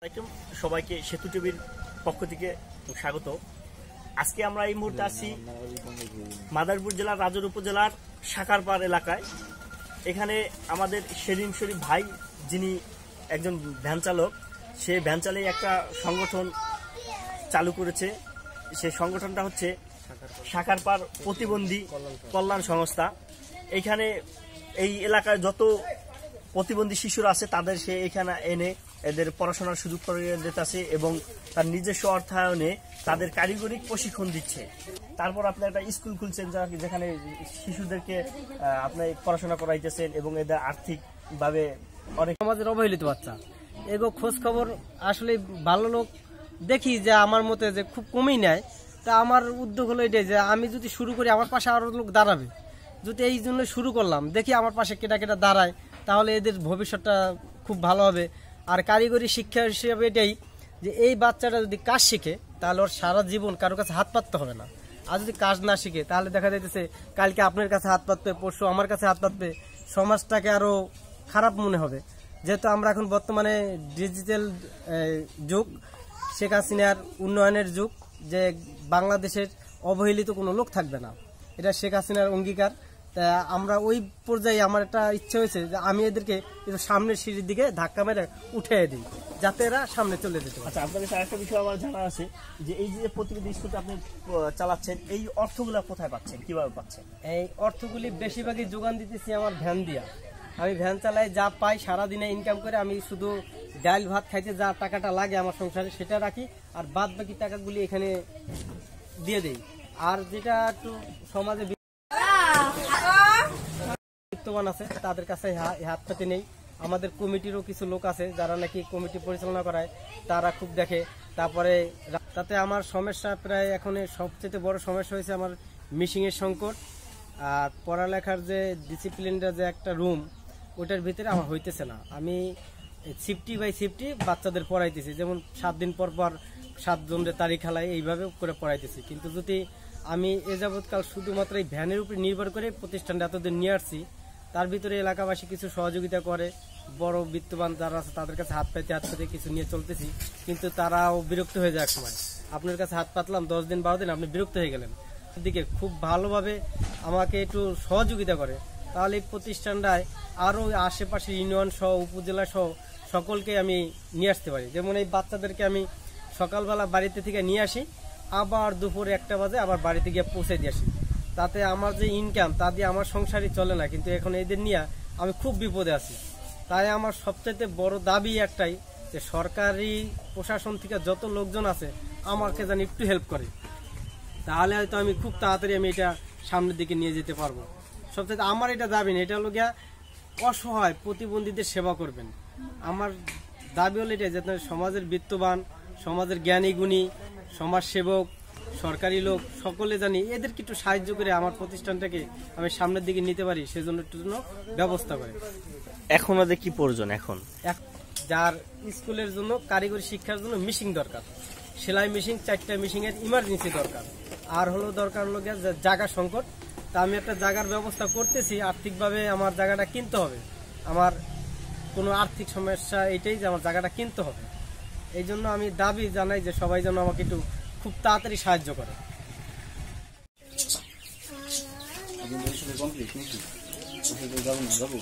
আলাইকুম সবাইকে সেতু টিভির পক্ষ থেকে স্বাগত আজকে আমরা এই মুহূর্তে আছি মাদারপুর জেলার রাজর উপজেলার সাকারপাড় এলাকায় এখানে আমাদের সেলিম শরীফ ভাই যিনি একজন ভ্যান চালক সে ভ্যান চালিয়ে একটা সংগঠন চালু করেছে সে সংগঠনটা হচ্ছে সাকারপাড় প্রতিবন্ধী কল্যাণ সংস্থা এখানে এই এলাকায় যত প্রতিবন্ধী শিশুরা আছে তাদের সে এখানে এনে এদের পড়াশোনার সুযোগ করে দিতেছে এবং তার নিজস্ব অর্থায়নে তাদের কারিগরিক প্রশিক্ষণ দিচ্ছে তারপর আপনি একটা স্কুল খুলছেন যা যেখানে শিশুদেরকে আপনি পড়াশোনা করাইতেছেন এবং এদের আর্থিকভাবে অনেক সমাজের অবহেলিত বাচ্চা এগো খোঁজ খবর আসলে ভালো লোক দেখি যে আমার মতে যে খুব কমই নেয় তা আমার উদ্যোগ হলো এটাই যে আমি যদি শুরু করি আমার পাশে আরও লোক দাঁড়াবে যদি এই জন্য শুরু করলাম দেখি আমার পাশে কেটা কেটা দাঁড়ায় তাহলে এদের ভবিষ্যৎটা খুব ভালো হবে আর কারিগরি শিক্ষা হিসেবে এটাই যে এই বাচ্চাটা যদি কাজ শিখে তাহলে ওর সারা জীবন কারো কাছে হাত পাততে হবে না আর যদি কাজ না শিখে তাহলে দেখা যাইতেছে কালকে আপনার কাছে হাত পাতবে পরশু আমার কাছে হাত পাতবে সমাজটাকে আরও খারাপ মনে হবে যেহেতু আমরা এখন বর্তমানে ডিজিটাল যুগ শেখ হাসিনার উন্নয়নের যুগ যে বাংলাদেশের অবহেলিত কোনো লোক থাকবে না এটা শেখ হাসিনার অঙ্গীকার তা আমরা ওই পর্যায়ে আমার একটা ইচ্ছে হয়েছে যে আমি এদেরকে সামনের সিঁড়ির দিকে ধাক্কা মেরে উঠে দিই যাতে এরা সামনে চলে যেতে আচ্ছা আপনার কাছে আরেকটা বিষয় আমার জানা আছে যে এই যে প্রতিনিধি স্কুল আপনি চালাচ্ছেন এই অর্থগুলো কোথায় পাচ্ছেন কিভাবে পাচ্ছেন এই অর্থগুলি বেশিরভাগই যোগান দিতেছি আমার ভ্যান দিয়া আমি ভ্যান চালাই যা পাই সারাদিনে ইনকাম করে আমি শুধু ডাল ভাত খাইতে যা টাকাটা লাগে আমার সংসারে সেটা রাখি আর বাদ বাকি টাকাগুলি এখানে দিয়ে দেই আর যেটা একটু সমাজে দায়িত্ববান আছে তাদের কাছে হাত পাতি নেই আমাদের কমিটিরও কিছু লোক আছে যারা নাকি কমিটি পরিচালনা করায় তারা খুব দেখে তারপরে তাতে আমার সমস্যা প্রায় এখন সবচেয়ে বড় সমস্যা হয়েছে আমার মিশিংয়ের সংকট আর পড়ালেখার যে ডিসিপ্লিনটা যে একটা রুম ওটার ভিতরে আমার হইতেছে না আমি সিফটি বাই সিফটি বাচ্চাদের পড়াইতেছি যেমন সাত দিন পর পর সাতজনদের তারিখ খেলায় এইভাবে করে পড়াইতেছি কিন্তু যদি আমি এ যাবৎকাল শুধুমাত্র এই ভ্যানের উপরে নির্ভর করে প্রতিষ্ঠানটা এতদিন নিয়ে আসছি তার ভিতরে এলাকাবাসী কিছু সহযোগিতা করে বড় বিত্তবান যারা আছে তাদের কাছে হাত পাইতে হাত পেতে কিছু নিয়ে চলতেছি কিন্তু তারাও বিরক্ত হয়ে যায় সময় আপনার কাছে হাত পাতলাম দশ দিন বারো দিন আপনি বিরক্ত হয়ে গেলেন দিকে খুব ভালোভাবে আমাকে একটু সহযোগিতা করে তাহলে এই প্রতিষ্ঠানটায় আরও আশেপাশে ইউনিয়ন সহ উপজেলা সহ সকলকে আমি নিয়ে আসতে পারি যেমন এই বাচ্চাদেরকে আমি সকালবেলা বাড়িতে থেকে নিয়ে আসি আবার দুপুরে একটা বাজে আবার বাড়িতে গিয়ে পৌঁছে দিয়ে আসি তাতে আমার যে ইনকাম তা দিয়ে আমার সংসারই চলে না কিন্তু এখন এদের নিয়ে আমি খুব বিপদে আছি তাই আমার সবচেয়ে বড় দাবি একটাই যে সরকারি প্রশাসন থেকে যত লোকজন আছে আমাকে যেন একটু হেল্প করে তাহলে হয়তো আমি খুব তাড়াতাড়ি আমি এটা সামনের দিকে নিয়ে যেতে পারবো সবচেয়ে আমার এটা দাবি না এটা হলো গিয়া অসহায় প্রতিবন্ধীদের সেবা করবেন আমার দাবি হলো এটা যে সমাজের বিত্তবান সমাজের জ্ঞানী গুণী সমাজ সেবক সরকারি লোক সকলে জানি এদেরকে একটু সাহায্য করে আমার প্রতিষ্ঠানটাকে আমি সামনের দিকে নিতে পারি সেজন্য একটু ব্যবস্থা করে এখন ওদের কি প্রয়োজন এখন যার স্কুলের জন্য কারিগরি শিক্ষার জন্য মিশিং দরকার সেলাই মেশিন চারটা মেশিনের ইমার্জেন্সি দরকার আর হলো দরকার হলো জায়গা সংকট তা আমি একটা জায়গার ব্যবস্থা করতেছি আর্থিকভাবে আমার জায়গাটা কিনতে হবে আমার কোনো আর্থিক সমস্যা এটাই যে আমার জায়গাটা কিনতে হবে এই জন্য আমি দাবি জানাই যে সবাই যেন আমাকে একটু খুব তাড়াতাড়ি সাহায্য করে কমপ্লিট নাকি যাবো না যাবো